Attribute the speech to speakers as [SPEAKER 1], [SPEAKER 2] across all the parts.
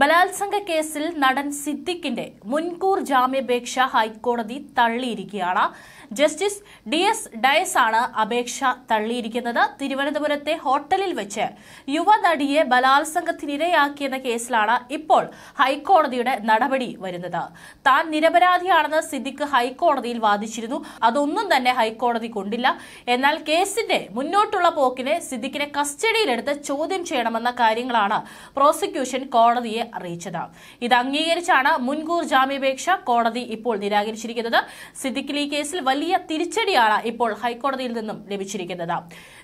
[SPEAKER 1] ബലാത്സംഗ കേസിൽ നടൻ സിദ്ദിഖിന്റെ മുൻകൂർ ജാമ്യാപേക്ഷ ഹൈക്കോടതി തള്ളിയിരിക്കുകയാണ് ജസ്റ്റിസ് ഡി എസ് ഡയസ് ആണ് അപേക്ഷ തള്ളിയിരിക്കുന്നത് തിരുവനന്തപുരത്തെ ഹോട്ടലിൽ വെച്ച് യുവനടിയെ ബലാത്സംഗത്തിനിരയാക്കിയെന്ന കേസിലാണ് ഇപ്പോൾ ഹൈക്കോടതിയുടെ നടപടി വരുന്നത് താൻ നിരപരാധിയാണെന്ന് സിദ്ദിഖ് ഹൈക്കോടതിയിൽ വാദിച്ചിരുന്നു അതൊന്നും തന്നെ ഹൈക്കോടതി കൊണ്ടില്ല എന്നാൽ കേസിന്റെ മുന്നോട്ടുള്ള പോക്കിനെ സിദ്ദിഖിനെ കസ്റ്റഡിയിലെടുത്ത് ചോദ്യം ചെയ്യണമെന്ന കാര്യങ്ങളാണ് പ്രോസിക്യൂഷൻ കോടതിയെ അറിയിച്ചത് ഇത് അംഗീകരിച്ചാണ് മുൻകൂർ ജാമ്യാപേക്ഷ കോടതി ഇപ്പോൾ നിരാകരിച്ചിരിക്കുന്നത് സിദ്ദിഖിലി കേസിൽ വലിയ തിരിച്ചടിയാണ് ഇപ്പോൾ ഹൈക്കോടതിയിൽ നിന്നും ലഭിച്ചിരിക്കുന്നത്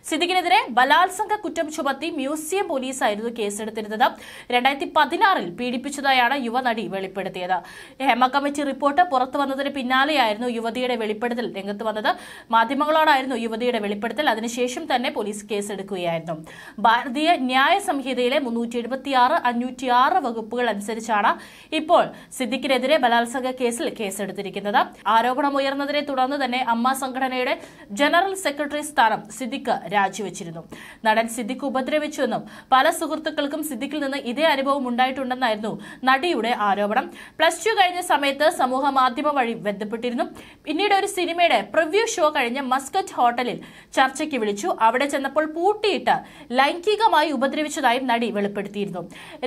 [SPEAKER 1] സിദ്ദിഖിനെതിരെ ബലാത്സംഗ കുറ്റം ചുമത്തി മ്യൂസിയം പോലീസായിരുന്നു കേസെടുത്തിരുന്നത് രണ്ടായിരത്തി പതിനാറിൽ പീഡിപ്പിച്ചതായാണ് യുവനടി വെളിപ്പെടുത്തിയത് ഹേമ കമ്മിറ്റി റിപ്പോർട്ട് പുറത്തു വന്നതിന് പിന്നാലെയായിരുന്നു യുവതിയുടെ വെളിപ്പെടുത്തൽ രംഗത്ത് വന്നത് മാധ്യമങ്ങളോടായിരുന്നു യുവതിയുടെ വെളിപ്പെടുത്തൽ അതിനുശേഷം തന്നെ പോലീസ് കേസെടുക്കുകയായിരുന്നു ഭാരതീയ ന്യായ സംഹിതയിലെ മുന്നൂറ്റി എഴുപത്തിയാറ് ആറ് വകുപ്പുകൾ അനുസരിച്ചാണ് ഇപ്പോൾ സിദ്ദിഖിനെതിരെ ബലാത്സംഗ കേസിൽ കേസെടുത്തിരിക്കുന്നത് ആരോപണം ഉയർന്നതിനെ തുടർന്ന് തന്നെ അമ്മ സംഘടനയുടെ ജനറൽ സെക്രട്ടറി സ്ഥാനം സിദ്ദിഖ് രാജിവെച്ചിരുന്നു നടൻ സിദ്ദിഖ് ഉപദ്രവിച്ചുവെന്നും പല സുഹൃത്തുക്കൾക്കും സിദ്ദിഖിൽ നിന്ന് ഇതേ അനുഭവം ഉണ്ടായിട്ടുണ്ടെന്നായിരുന്നു നടിയുടെ ആരോപണം പ്ലസ് ടു കഴിഞ്ഞ സമയത്ത് സമൂഹ മാധ്യമം വഴി ബന്ധപ്പെട്ടിരുന്നു പിന്നീട് ഒരു സിനിമയുടെ പ്രിവ്യൂ ഷോ കഴിഞ്ഞ മസ്കറ്റ് ഹോട്ടലിൽ ചർച്ചയ്ക്ക് വിളിച്ചു അവിടെ ചെന്നപ്പോൾ പൂട്ടിയിട്ട് ലൈംഗികമായി ഉപദ്രവിച്ചതായും നടി വെളിപ്പെടുത്തിയിരുന്നു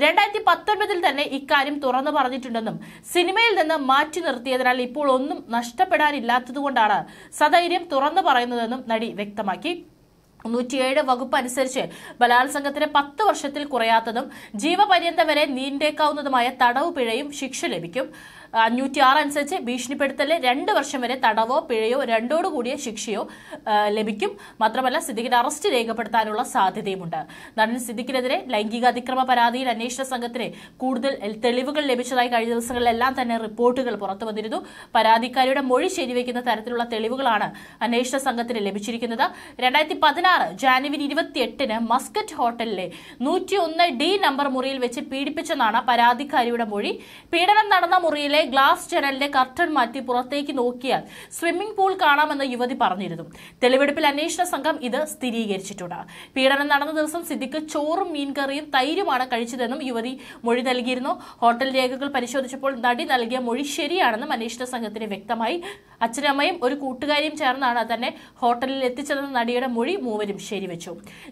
[SPEAKER 1] രണ്ടായിരത്തി പത്തൊൻപതിൽ തന്നെ ഇക്കാര്യം തുറന്നു പറഞ്ഞിട്ടുണ്ടെന്നും സിനിമയിൽ നിന്ന് മാറ്റി നിർത്തിയതിനാൽ ഇപ്പോൾ ഒന്നും നഷ്ടപ്പെടാനില്ലാത്തതുകൊണ്ടാണ് സധൈര്യം തുറന്നു പറയുന്നതെന്നും നടി വ്യക്തമാക്കി നൂറ്റിയേഴ് വകുപ്പ് അനുസരിച്ച് ബലാത്സംഗത്തിന് പത്ത് വർഷത്തിൽ കുറയാത്തതും ജീവപര്യന്തം വരെ നീണ്ടേക്കാവുന്നതുമായ തടവ് പിഴയും ശിക്ഷ ലഭിക്കും അഞ്ഞൂറ്റി ആറ് അനുസരിച്ച് ഭീഷണിപ്പെടുത്തലിന് രണ്ട് വർഷം വരെ തടവോ പിഴയോ രണ്ടോടു കൂടിയ ശിക്ഷയോ ലഭിക്കും മാത്രമല്ല സിദ്ദിഖിനെ അറസ്റ്റ് രേഖപ്പെടുത്താനുള്ള സാധ്യതയുമുണ്ട് നടൻ സിദ്ദിഖിനെതിരെ ലൈംഗിക അതിക്രമ പരാതിയിൽ അന്വേഷണ സംഘത്തിന് കൂടുതൽ തെളിവുകൾ ലഭിച്ചതായി കഴിഞ്ഞ ദിവസങ്ങളിലെല്ലാം തന്നെ റിപ്പോർട്ടുകൾ പുറത്തു വന്നിരുന്നു പരാതിക്കാരിയുടെ മൊഴി ശരിവയ്ക്കുന്ന തരത്തിലുള്ള തെളിവുകളാണ് അന്വേഷണ സംഘത്തിന് ലഭിച്ചിരിക്കുന്നത് രണ്ടായിരത്തി പതിനാറ് ജാനുവരി ഇരുപത്തിയെട്ടിന് മസ്കറ്റ് ഹോട്ടലിലെ നൂറ്റിയൊന്ന് ഡി നമ്പർ മുറിയിൽ വെച്ച് പീഡിപ്പിച്ചെന്നാണ് പരാതിക്കാരിയുടെ മൊഴി പീഡനം നടന്ന മുറിയിലെ മുകളിലെ ഗ്ലാസ് ജനലിന്റെ കർട്ടൻ മാറ്റി പുറത്തേക്ക് നോക്കിയാൽ സ്വിമ്മിംഗ് പൂൾ കാണാമെന്ന് യുവതി പറഞ്ഞിരുന്നു തെളിവെടുപ്പിൽ അന്വേഷണ സംഘം ഇത് സ്ഥിരീകരിച്ചിട്ടുണ്ട് പീഡനം നടന്ന ദിവസം സിദ്ദിഖ് ചോറും മീൻകറിയും തൈരുമാണ് കഴിച്ചതെന്നും യുവതി മൊഴി നൽകിയിരുന്നു ഹോട്ടൽ രേഖകൾ പരിശോധിച്ചപ്പോൾ നടി നൽകിയ മൊഴി ശരിയാണെന്നും അന്വേഷണ സംഘത്തിന് വ്യക്തമായി അച്ഛനമ്മയും ഒരു കൂട്ടുകാരിയും ചേർന്നാണ് തന്നെ ഹോട്ടലിൽ എത്തിച്ചതെന്ന നടിയുടെ മൊഴി മൂവരും ശരിവെച്ചു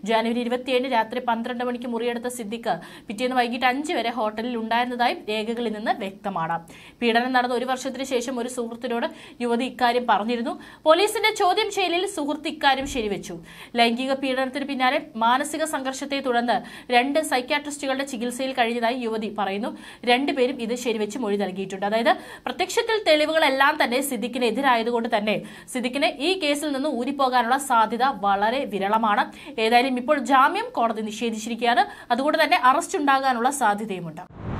[SPEAKER 1] ജാനുവരി ഇരുപത്തിയേഴിന് രാത്രി പന്ത്രണ്ട് മണിക്ക് മുറിയെടുത്ത സിദ്ദിഖ് പിറ്റേന്ന് വൈകിട്ട് അഞ്ച് വരെ ഹോട്ടലിൽ ഉണ്ടായിരുന്നതായും രേഖകളിൽ നിന്ന് വ്യക്തമാണ് പീഡനം നടന്ന ഒരു വർഷത്തിന് ശേഷം ഒരു സുഹൃത്തിനോട് യുവതി ഇക്കാര്യം പറഞ്ഞിരുന്നു പോലീസിന്റെ ചോദ്യം ചെയ്യലിൽ സുഹൃത്ത് ഇക്കാര്യം ശരിവെച്ചു ലൈംഗിക പീഡനത്തിന് പിന്നാലെ മാനസിക സംഘർഷത്തെ തുടർന്ന് രണ്ട് സൈക്യാട്രിസ്റ്റുകളുടെ ചികിത്സയിൽ കഴിഞ്ഞതായി യുവതി പറയുന്നു രണ്ടുപേരും ഇത് ശരിവെച്ച് മൊഴി നൽകിയിട്ടുണ്ട് അതായത് പ്രത്യക്ഷത്തിൽ തെളിവുകളെല്ലാം തന്നെ സിദ്ദിഖിനെ എതിരായതുകൊണ്ട് തന്നെ സിദ്ദിഖിന് ഈ കേസിൽ നിന്ന് ഊരിപ്പോകാനുള്ള സാധ്യത വളരെ വിരളമാണ് ഏതായാലും ഇപ്പോൾ ജാമ്യം കോടതി നിഷേധിച്ചിരിക്കുകയാണ് അതുകൊണ്ട് തന്നെ അറസ്റ്റ് ഉണ്ടാകാനുള്ള സാധ്യതയുമുണ്ട്